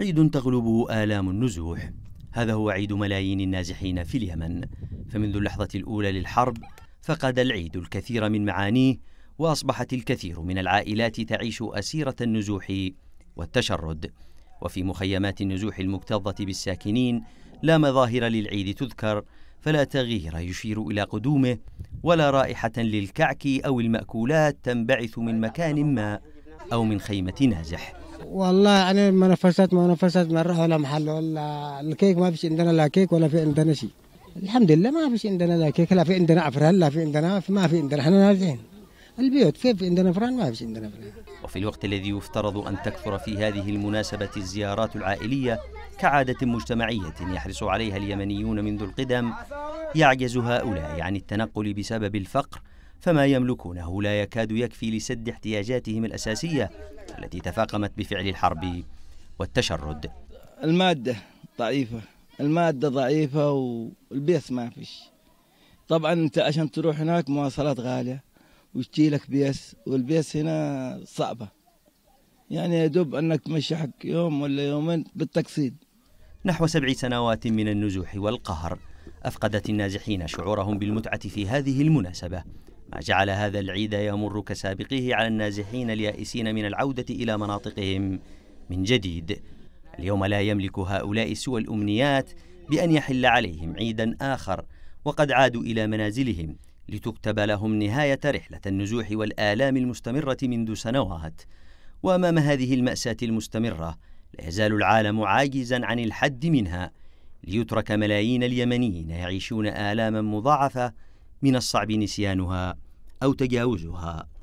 عيد تغلبه آلام النزوح هذا هو عيد ملايين النازحين في اليمن فمنذ اللحظة الأولى للحرب فقد العيد الكثير من معانيه وأصبحت الكثير من العائلات تعيش أسيرة النزوح والتشرد وفي مخيمات النزوح المكتظة بالساكنين لا مظاهر للعيد تذكر فلا تغيير يشير إلى قدومه ولا رائحة للكعك أو المأكولات تنبعث من مكان ما أو من خيمة نازح والله انا منافسات منافسات مره ولا محل ولا الكيك ما فيش عندنا لا كيك ولا في عندنا شيء الحمد لله ما فيش عندنا لا كيك لا في عندنا افران لا في عندنا ما في عندنا احنا نازلين البيوت كيف عندنا فران ما فيش عندنا فران وفي الوقت الذي يفترض أن تكثر في هذه المناسبة الزيارات العائلية كعادة مجتمعية يحرص عليها اليمنيون منذ القدم يعجز هؤلاء عن التنقل بسبب الفقر فما يملكونه لا يكاد يكفي لسد احتياجاتهم الأساسية التي تفاقمت بفعل الحرب والتشرد المادة ضعيفة المادة ضعيفة والبيس ما فيش طبعا انت عشان تروح هناك مواصلات غالية وتجي لك بيس والبيس هنا صعبة يعني يدوب أنك تمشي يوم ولا يومين بالتقسيط نحو سبع سنوات من النزوح والقهر أفقدت النازحين شعورهم بالمتعة في هذه المناسبة ما جعل هذا العيد يمر كسابقه على النازحين اليائسين من العودة إلى مناطقهم من جديد اليوم لا يملك هؤلاء سوى الأمنيات بأن يحل عليهم عيدا آخر وقد عادوا إلى منازلهم لتكتب لهم نهاية رحلة النزوح والآلام المستمرة منذ سنوات وأمام هذه المأساة المستمرة لا يزال العالم عاجزا عن الحد منها ليترك ملايين اليمنيين يعيشون آلاما مضاعفة من الصعب نسيانها أو تجاوزها